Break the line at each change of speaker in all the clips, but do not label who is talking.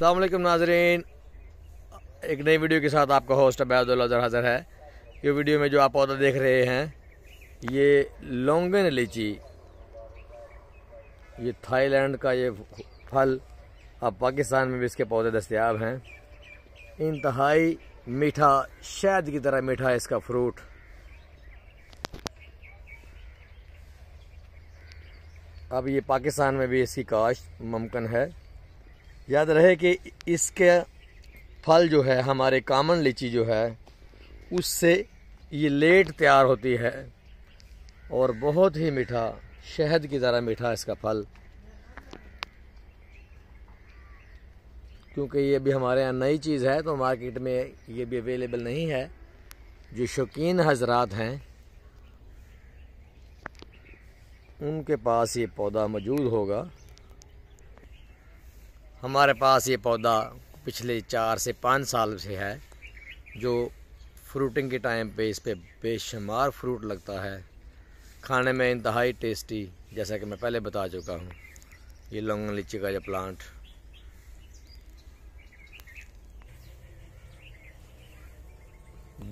अल्लाम नाजरीन एक नई वीडियो के साथ आपका होस्ट अबैदुल्लाजर हाजिर है ये वीडियो में जो आप पौधा देख रहे हैं ये लोंगन लीची ये थाईलैंड का ये फल अब पाकिस्तान में भी इसके पौधे दस्तियाब हैं इंतहाई मीठा शहद की तरह मीठा है इसका फ्रूट अब ये पाकिस्तान में भी इसकी काश मुमकिन है याद रहे कि इसके फल जो है हमारे कामन लीची जो है उससे ये लेट तैयार होती है और बहुत ही मीठा शहद की तरह मीठा इसका फल क्योंकि ये भी हमारे यहाँ नई चीज़ है तो मार्केट में ये भी अवेलेबल नहीं है जो शौकीन हजरात हैं उनके पास ये पौधा मौजूद होगा हमारे पास ये पौधा पिछले चार से पाँच साल से है जो फ्रूटिंग के टाइम पे इस पर बेशुमार फ्रूट लगता है खाने में इंतहाई टेस्टी जैसा कि मैं पहले बता चुका हूँ ये लौंग लीची का जो प्लांट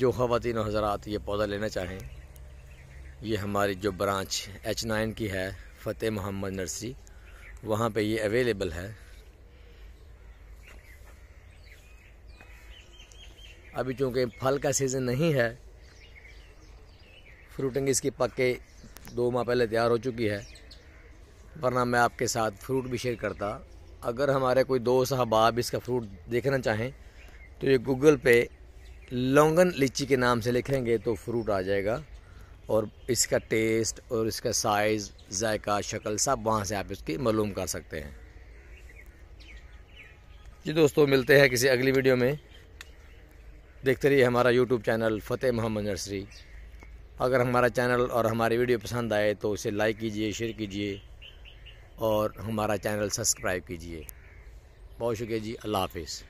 जो खातिन हजरात ये पौधा लेना चाहें ये हमारी जो ब्रांच एच नाइन की है फ़तेह मोहम्मद नर्सरी वहाँ पे ये अवेलेबल है अभी चूँकि फल का सीज़न नहीं है फ्रूटिंग इसकी पक के दो माह पहले तैयार हो चुकी है वरना मैं आपके साथ फ्रूट भी शेयर करता अगर हमारे कोई दो अहबाब इसका फ्रूट देखना चाहें तो ये गूगल पे लौंगन लीची के नाम से लिखेंगे तो फ्रूट आ जाएगा और इसका टेस्ट और इसका साइज़ जायका शक्ल सब वहाँ से आप इसकी मालूम कर सकते हैं जी दोस्तों मिलते हैं किसी अगली वीडियो में देखते रहिए हमारा यूट्यूब चैनल फ़तेह मोहम्मद नर्सरी अगर हमारा चैनल और हमारी वीडियो पसंद आए तो उसे लाइक कीजिए शेयर कीजिए और हमारा चैनल सब्सक्राइब कीजिए बहुत शुक्रिया जी अल्लाह हाफिज़